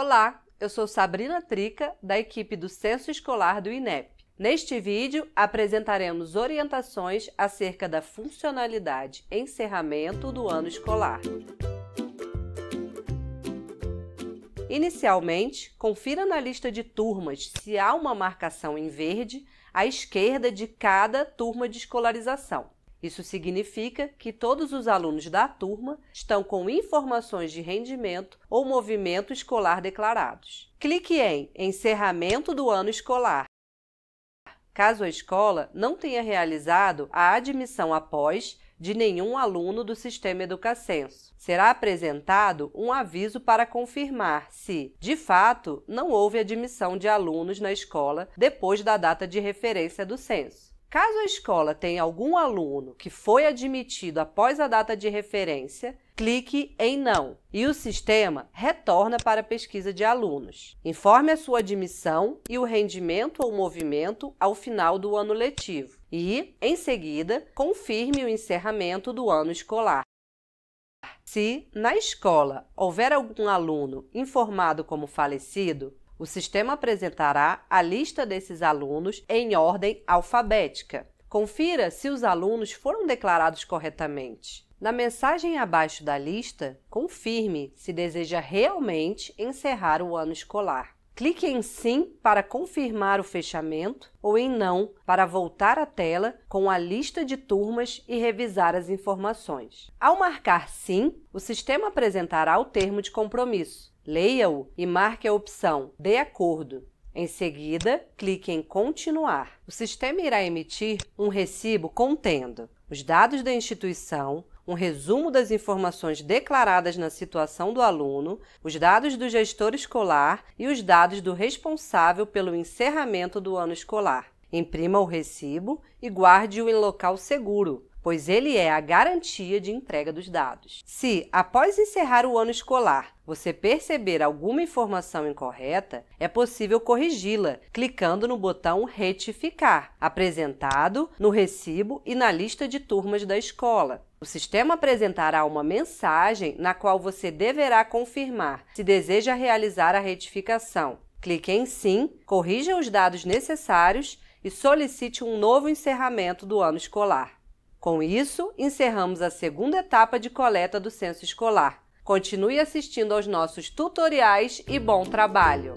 Olá, eu sou Sabrina Trica, da equipe do Censo Escolar do INEP. Neste vídeo, apresentaremos orientações acerca da funcionalidade encerramento do ano escolar. Inicialmente, confira na lista de turmas se há uma marcação em verde à esquerda de cada turma de escolarização. Isso significa que todos os alunos da turma estão com informações de rendimento ou movimento escolar declarados. Clique em Encerramento do ano escolar. Caso a escola não tenha realizado a admissão após de nenhum aluno do sistema Educacenso, será apresentado um aviso para confirmar se, de fato, não houve admissão de alunos na escola depois da data de referência do censo. Caso a escola tenha algum aluno que foi admitido após a data de referência, clique em Não e o sistema retorna para a pesquisa de alunos. Informe a sua admissão e o rendimento ou movimento ao final do ano letivo e, em seguida, confirme o encerramento do ano escolar. Se, na escola, houver algum aluno informado como falecido, o sistema apresentará a lista desses alunos em ordem alfabética. Confira se os alunos foram declarados corretamente. Na mensagem abaixo da lista, confirme se deseja realmente encerrar o ano escolar. Clique em Sim para confirmar o fechamento ou em Não para voltar à tela com a lista de turmas e revisar as informações. Ao marcar Sim, o sistema apresentará o termo de compromisso. Leia-o e marque a opção De acordo. Em seguida, clique em Continuar. O sistema irá emitir um recibo contendo os dados da instituição, um resumo das informações declaradas na situação do aluno, os dados do gestor escolar e os dados do responsável pelo encerramento do ano escolar. Imprima o recibo e guarde-o em local seguro, pois ele é a garantia de entrega dos dados. Se, após encerrar o ano escolar, você perceber alguma informação incorreta, é possível corrigi-la clicando no botão Retificar, apresentado no recibo e na lista de turmas da escola. O sistema apresentará uma mensagem na qual você deverá confirmar se deseja realizar a retificação. Clique em Sim, corrija os dados necessários e solicite um novo encerramento do ano escolar. Com isso, encerramos a segunda etapa de coleta do censo escolar. Continue assistindo aos nossos tutoriais e bom trabalho!